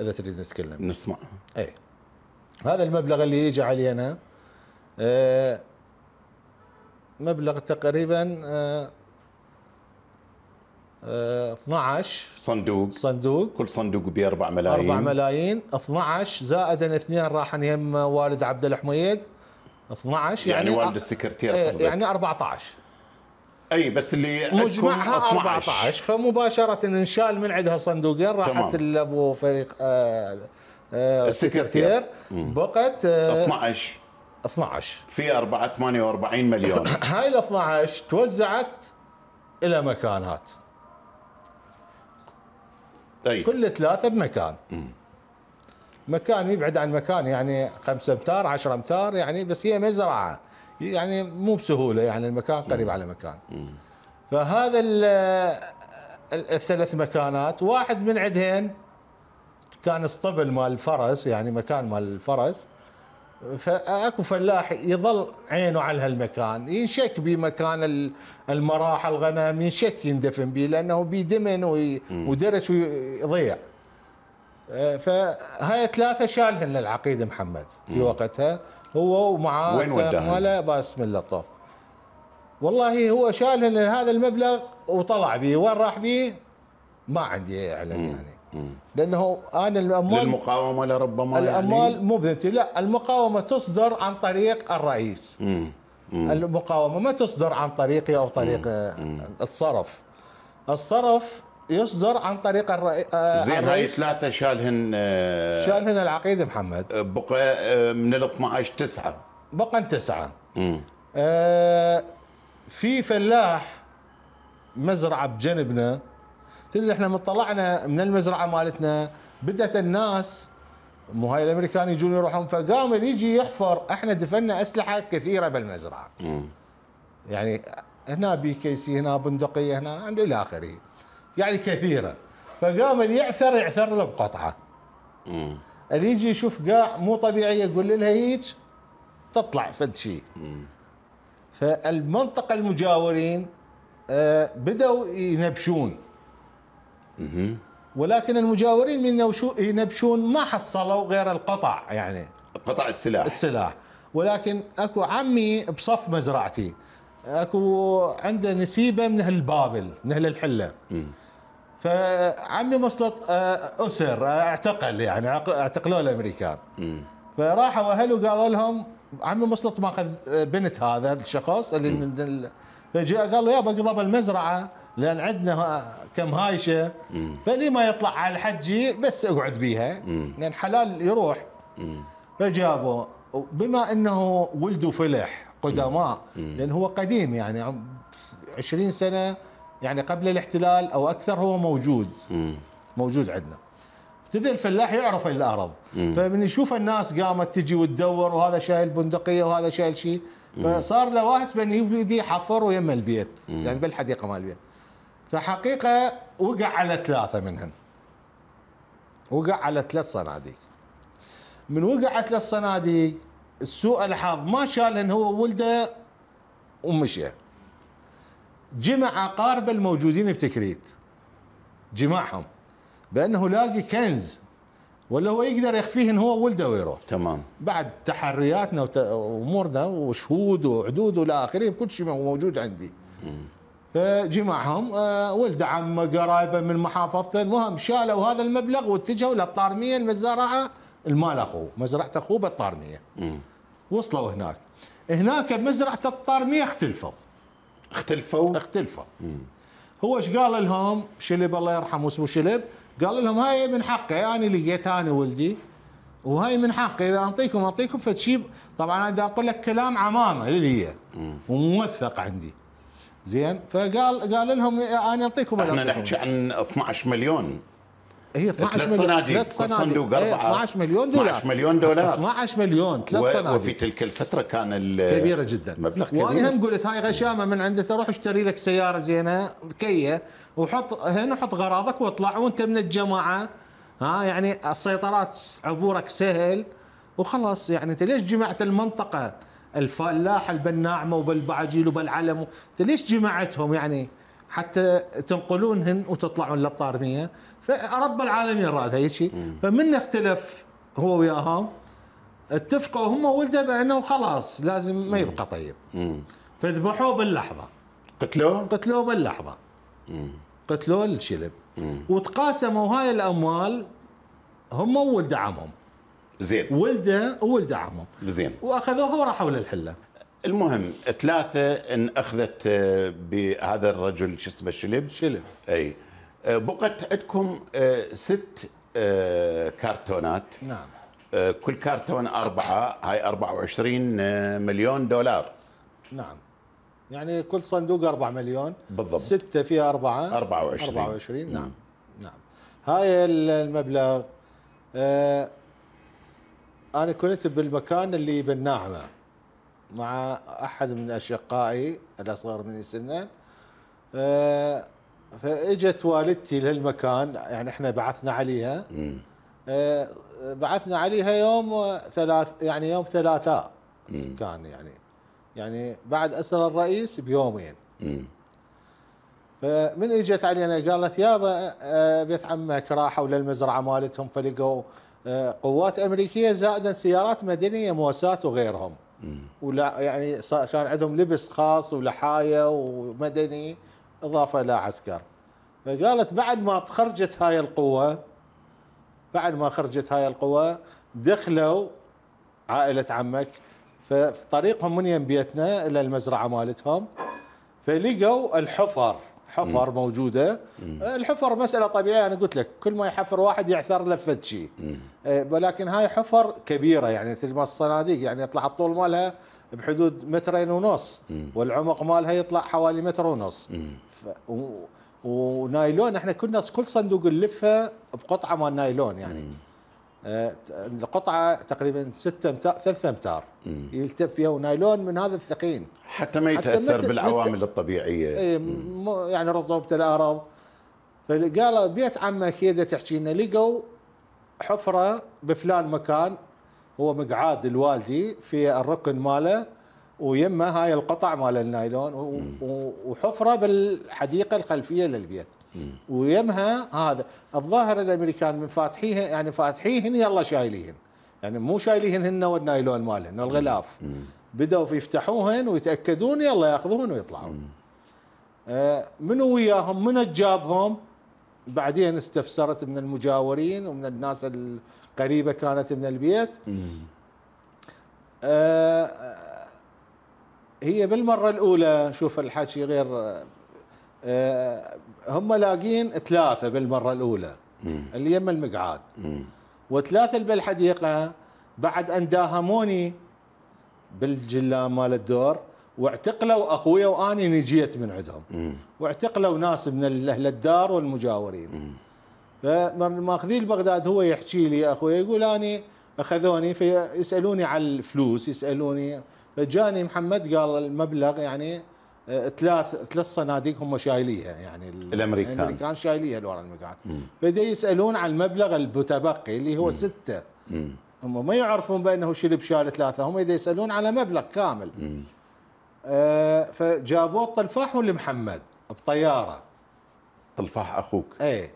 اذا تريد نتكلم نسمع اي هذا المبلغ اللي يجي علينا آه مبلغ تقريبا آه آه 12 صندوق صندوق كل صندوق ب 4 ملايين 4 ملايين 12 زائدا اثنين راح يم والد عبد الحميد 12 يعني, يعني والد السكرتير آه، يعني 14 اي بس اللي مجمعها 14 فمباشره انشال من عندها صندوقين راحت لابو فريق آه، آه، السكرتير بقت 12 آه، 12 في 4 48 مليون هاي ال 12 توزعت الى مكانات طيب كل ثلاثه بمكان مكان يبعد عن مكان يعني 5 امتار 10 امتار يعني بس هي مزرعه يعني مو بسهوله يعني المكان قريب على مكان فهذا الثلاث مكانات واحد من عندهن كان اسطبل مال الفرس يعني مكان مال الفرس فاكو فلاح يظل عينه على هالمكان ينشك بمكان المراحل الغنم ينشك يندفن به لانه بيدمن ودرج ويضيع أه، فهاي ثلاثه شالهن العقيد محمد في وقتها هو ومعاه وين وداها؟ باسم اللطاف والله هو شال هذا المبلغ وطلع به وين راح به ما عندي اعلان يعني لانه انا الاموال للمقاومه لربما يعني؟ الاموال يعني مو بذمتي لا المقاومه تصدر عن طريق الرئيس مم. مم. المقاومه ما تصدر عن طريقي او طريق الصرف الصرف يصدر عن طريق الرئيس آه، زين هاي ثلاثة شالهن آه، شالهن العقيد محمد آه، بقى من ال 12 تسعة بقى تسعة آه في فلاح مزرعة بجنبنا تدري احنا من طلعنا من المزرعة مالتنا بدأت الناس مو هاي الامريكان يجون يروحون فقام يجي يحفر احنا دفنا اسلحه كثيره بالمزرعه. امم يعني هنا بي كي سي هنا بندقيه هنا الى اخره. يعني كثيره فقام اللي يعثر يعثر له بقطعه اللي يجي يشوف قاع مو طبيعيه يقول لها هيك تطلع فد شيء فالمنطقه المجاورين آه بداوا ينبشون ولكن المجاورين من ينبشون ما حصلوا غير القطع يعني قطع السلاح السلاح ولكن اكو عمي بصف مزرعتي اكو عنده نسيبه من اهل بابل من اهل الحله فعمي مسلط آه، اسر آه، اعتقل يعني اعتقلوه الامريكان فراحوا اهله قالوا لهم عمي مسلط ماخذ آه، بنت هذا الشخص اللي فجاء قال له يابا قضب المزرعه لان عندنا كم هايشه فلي ما يطلع على الحجي بس اقعد بيها لان حلال يروح فجابوا بما انه ولده فلح قدماء لان هو قديم يعني 20 سنه يعني قبل الاحتلال او اكثر هو موجود موجود عندنا تبدا الفلاح يعرف الارض فمن يشوف الناس قامت تجي وتدور وهذا شايل بندقيه وهذا شايل شيء فصار له بان يبدي حفر ويم البيت مم. يعني بالحديقه مال البيت فحقيقه وقع على ثلاثه منهم وقع على ثلاث صناديق من وقع على ثلاث صناديق السوء الحظ ما شالهن هو ولده ومشي جمع اقاربه الموجودين بتكريت جمعهم بانه لاقي كنز ولا هو يقدر يخفيه ان هو ولده ويروح تمام بعد تحرياتنا وامورنا وشهود وعدود والى اخره كل شيء موجود عندي فجمعهم آه، ولد عمه قرايبه من محافظته المهم شالوا هذا المبلغ واتجهوا للطارميه المزرعه المال اخوه مزرعه اخوه بالطارميه وصلوا هناك هناك بمزرعه الطارميه اختلفوا اختلفوا اختلفوا هو ايش قال لهم شلب الله يرحمه اسمه شلب قال لهم هاي من حقي انا يعني لقيت انا ولدي وهاي من حقي اذا اعطيكم اعطيكم فشي طبعا انا اقول لك كلام عمامه اللي هي وموثق عندي زين فقال قال لهم انا اعطيكم احنا نحكي عن 12 مليون هي 12 ثلاث صناديق ثلاث صندوق اربعه 12 مليون دولار 12 مليون دولار 12 مليون ثلاث صناديق وفي تلك الفتره كان ال... كبيره جدا مبلغ كبير وانا هم قلت هاي غشامه من عندك روح اشتري لك سياره زينه كيه وحط هنا حط غراضك واطلع وانت من الجماعه ها يعني السيطرات عبورك سهل وخلاص يعني انت ليش جمعت المنطقه الفلاح البناعمه وبالبعجيل وبالعلم انت ليش جمعتهم يعني حتى تنقلونهن وتطلعون للطارميه فرب العالمين راد هيك شيء فمن اختلف هو وياهم اتفقوا هم ولده بانه خلاص لازم ما يبقى طيب فذبحوه باللحظه قتلوه؟ قتلوه باللحظه قتلوه الشلب وتقاسموا هاي الاموال هم وولد عمهم زين ولده وولد عمهم زين واخذوها وراحوا للحله المهم ثلاثه ان اخذت آه، بهذا الرجل شو اسمه شلب شلب اي آه، بقت عندكم آه، ست كرتونات نعم كل كرتون أربعة هاي 24 مليون دولار نعم يعني كل صندوق 4 مليون بالضبط ستة فيها أربعة 24 24 نعم نعم هاي المبلغ أنا كنت بالمكان اللي بالناعمة مع احد من اشقائي الاصغر مني سنا آه، فاجت والدتي للمكان يعني احنا بعثنا عليها آه، بعثنا عليها يوم ثلاث يعني يوم ثلاثاء كان يعني يعني بعد اسر الرئيس بيومين فمن اجت علينا قالت يابا آه، بيت عمك راحوا للمزرعه مالتهم فلقوا قوات امريكيه زائدا سيارات مدنيه موسات وغيرهم ولا يعني كان عندهم لبس خاص ولحايه ومدني اضافه الى عسكر فقالت بعد ما خرجت هاي القوه بعد ما خرجت هاي القوه دخلوا عائله عمك في طريقهم من بيتنا الى المزرعه مالتهم فلقوا الحفر حفر مم. موجوده مم. آه، الحفر مساله طبيعيه انا قلت لك كل ما يحفر واحد يعثر له شيء آه، ولكن هاي حفر كبيره يعني تجمع الصناديق يعني يطلع الطول مالها بحدود مترين ونص مم. والعمق مالها يطلع حوالي متر ونص ف... و... ونايلون احنا كنا كل صندوق نلفه بقطعه مال نايلون يعني مم. آه، القطعه تقريبا 6 امتار 3 امتار يلتف فيها نايلون من هذا الثقيل حتى ما يتاثر حتى بالعوامل مت... الطبيعيه اي يعني رطوبه الارض فقال بيت عمه يده تحكي لنا لقوا حفره بفلان مكان هو مقعاد الوالدي في الركن ماله ويمه هاي القطع مال النايلون وحفره بالحديقه الخلفيه للبيت ويمها هذا الظاهر الامريكان من فاتحيها يعني فاتحيهن يلا شايليهن يعني مو شايليهن والنايلون مالهن الغلاف بدأوا يفتحوهن ويتأكدون يلا ياخذوهن ويطلعون آه، منو وياهم من جابهم بعدين استفسرت من المجاورين ومن الناس القريبة كانت من البيت آه، هي بالمرة الأولى شوف الحكي غير آه، هم لاقين ثلاثه بالمره الاولى مم. اللي يم المقعاد وثلاثه بالحديقه بعد ان داهموني بالجلام مال الدور واعتقلوا اخويا واني نجيت من عندهم واعتقلوا ناس من اهل الدار والمجاورين فماخذين بغداد هو يحكي لي اخويا يقول اني اخذوني فيسالوني على الفلوس يسالوني فجاني محمد قال المبلغ يعني آه، ثلاث ثلاث صناديق هم شايليها يعني الامريكان الامريكان شايليها الورق المكان فدا يسالون عن المبلغ المتبقي اللي هو مم. سته مم. هم ما يعرفون بانه شلب شال ثلاثه هم اذا يسالون على مبلغ كامل آه فجابوه الطلفاح ولمحمد بطياره طلفاح اخوك اي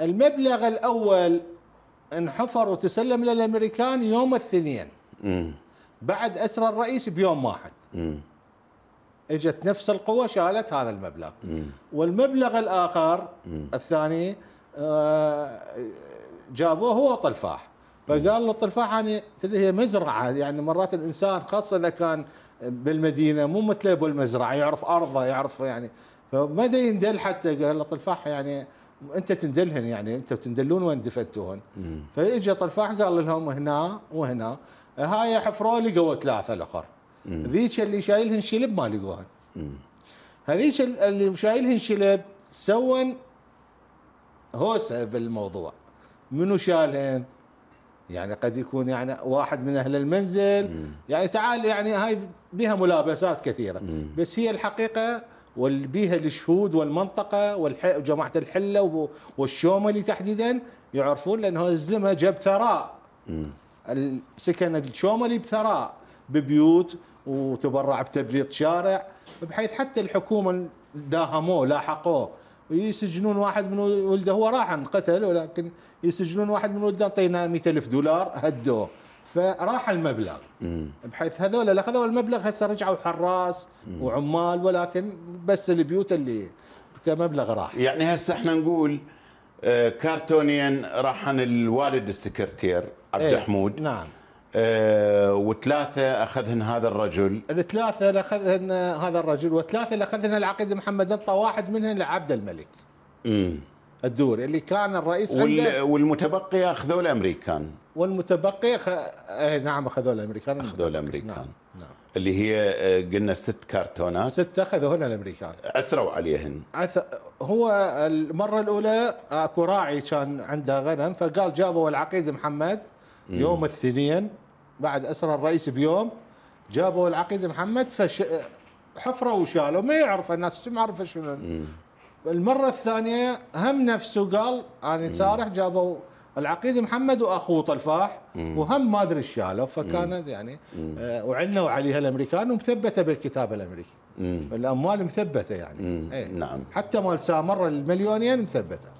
المبلغ الاول انحفر وتسلم للامريكان يوم الاثنين بعد اسرى الرئيس بيوم واحد مم. اجت نفس القوه شالت هذا المبلغ م. والمبلغ الاخر م. الثاني آه، جابوه هو طلفاح فقال له الطلفاح يعني تدري هي مزرعه يعني مرات الانسان خاصه اذا كان بالمدينه مو مثل ابو المزرعه يعرف ارضه يعرف يعني فما يندل حتى قال له طلفاح يعني انت تندلهن يعني انت تندلون وين دفنتوهن فاجى طلفاح قال لهم هنا وهنا هاي حفروا لي قوة ثلاثه الاخر ذيك اللي شايلهن شلب ما لقوها هذيك اللي شايلهن شلب سوون هوسه بالموضوع منو شالهن؟ يعني قد يكون يعني واحد من اهل المنزل مم. يعني تعال يعني هاي بها ملابسات كثيره مم. بس هي الحقيقه والبيها الشهود والمنطقه وجماعه الحله والشوملي تحديدا يعرفون لانه الزلمه جاب ثراء سكن الشوملي بثراء ببيوت وتبرع بتبليط شارع بحيث حتى الحكومه داهموه لاحقوه يسجنون واحد من ولده هو راح انقتل ولكن يسجنون واحد من ولده اعطينا 100000 دولار هدوه فراح المبلغ بحيث هذول اللي اخذوا المبلغ هسه رجعوا حراس وعمال ولكن بس البيوت اللي كمبلغ راح يعني هسه احنا نقول آه، كارتونيا راح عن الوالد السكرتير عبد إيه. الحمود ايه نعم آه، وثلاثة أخذهن هذا الرجل الثلاثة اللي أخذهن هذا الرجل والثلاثة اللي أخذهن العقيد محمد انطى واحد منهن لعبد الملك امم الدوري اللي كان الرئيس وال... والمتبقي أخذوه الأمريكان والمتبقي خ... آه نعم أخذوه الأمريكان أخذوه الأمريكان نعم. نعم. اللي هي آه، قلنا ست كرتونات ست هنا الأمريكان أثروا عليهن أث... هو المرة الأولى أكو راعي كان عنده غنم فقال جابوا العقيد محمد يوم الاثنين بعد اسرى الرئيس بيوم جابوا العقيد محمد فش حفره وشالوا ما يعرف الناس ما عرفوا شنو المره الثانيه هم نفسه قال انا سارح جابوا العقيد محمد واخوه طلفاح وهم ما ادري شالوا فكانت يعني آه عليها الامريكان ومثبته بالكتاب الامريكي الاموال مثبته يعني ايه نعم حتى مال سامر المليونين مثبته